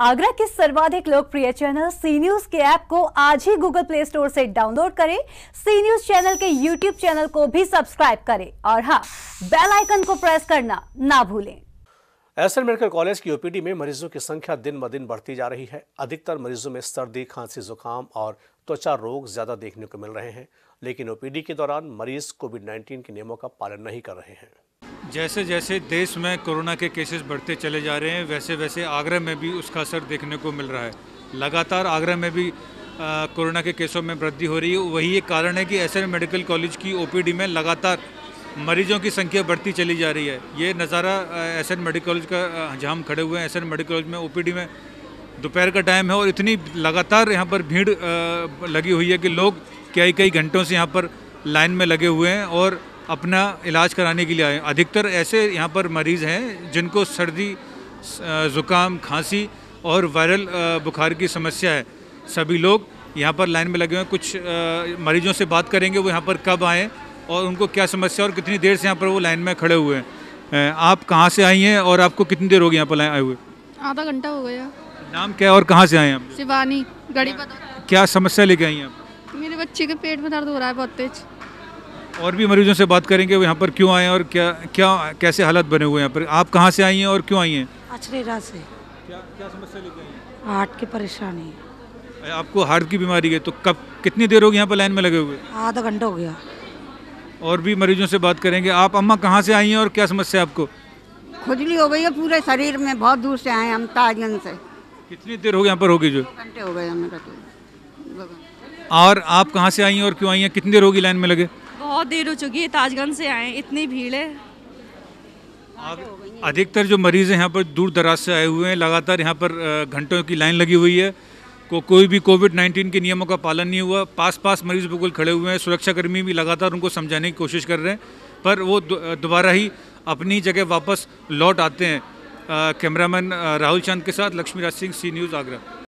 आगरा के सर्वाधिक लोकप्रिय चैनल सी न्यूज के ऐप को आज ही गूगल प्ले स्टोर से डाउनलोड करें सी न्यूज चैनल के यूट्यूब चैनल को भी सब्सक्राइब करें और हाँ बेल आइकन को प्रेस करना ना भूलें एसएल मेडिकल कॉलेज की ओपीडी में मरीजों की संख्या दिन ब दिन बढ़ती जा रही है अधिकतर मरीजों में सर्दी खांसी जुकाम और त्वचा रोग ज्यादा देखने को मिल रहे हैं लेकिन ओपीडी के दौरान मरीज कोविड 19 के नियमों का पालन नहीं कर रहे हैं जैसे जैसे देश में कोरोना के केसेस बढ़ते चले जा रहे हैं वैसे वैसे आगरा में भी उसका असर देखने को मिल रहा है लगातार आगरा में भी कोरोना के केसों में वृद्धि हो रही है वही एक कारण है कि एस मेडिकल कॉलेज की ओपीडी में लगातार मरीजों की संख्या बढ़ती चली जा रही है ये नज़ारा एस मेडिकल कॉलेज का जहाँ हम खड़े हुए हैं एस मेडिकल कॉलेज में ओ में दोपहर का टाइम है और इतनी लगातार यहाँ पर भीड़ लगी हुई है कि लोग कई कई घंटों से यहाँ पर लाइन में लगे हुए हैं और अपना इलाज कराने के लिए आए अधिकतर ऐसे यहाँ पर मरीज़ हैं जिनको सर्दी ज़ुकाम खांसी और वायरल बुखार की समस्या है सभी लोग यहाँ पर लाइन में लगे हुए हैं कुछ मरीजों से बात करेंगे वो यहाँ पर कब आएँ और उनको क्या समस्या और कितनी देर से यहाँ पर वो लाइन में खड़े हुए हैं आप कहाँ से आई हैं और आपको कितनी देर होगी यहाँ पर आए हुए आधा घंटा हो गया नाम क्या और कहाँ से आए आप शिवानी गड़ी क्या समस्या लेके आई हैं आप मेरे बच्चे के पेट में दर्द हो रहा है बहुत तेज़ और भी मरीजों से बात करेंगे वो यहाँ पर क्यों आए और क्या क्या कैसे हालत बने हुए हैं यहाँ पर आप कहाँ से आई हैं और क्यों आई हैं अचरेरा से क्या क्या समस्या लेके आई हैं हार्ट की परेशानी है आपको हार्ट की बीमारी है तो कब कितनी देर होगी यहाँ पर लाइन में लगे हुए आधा घंटा हो गया और भी मरीजों से बात करेंगे आप अम्मा कहाँ से आई हैं और क्या समस्या है आपको खुजली हो गई है पूरे शरीर में बहुत दूर से आए हम ताजगंज से कितनी देर हो गई यहाँ पर होगी जो घंटे हो गए तो। और आप कहाँ से आई हैं और क्यों आई हैं कितनी देर होगी लाइन में लगे बहुत देर हो चुकी है ताजगंज से आए इतनी भीड़ है अधिकतर जो मरीज़ हैं यहाँ पर दूर दराज से आए हुए हैं लगातार यहाँ पर घंटों की लाइन लगी हुई है को कोई भी कोविड 19 के नियमों का पालन नहीं हुआ पास पास मरीज बिल्कुल खड़े हुए हैं सुरक्षाकर्मी भी लगातार उनको समझाने की कोशिश कर रहे हैं पर वो दोबारा ही अपनी जगह वापस लौट आते हैं कैमरामैन राहुल चंद के साथ लक्ष्मीराज सिंह सी न्यूज़ आगरा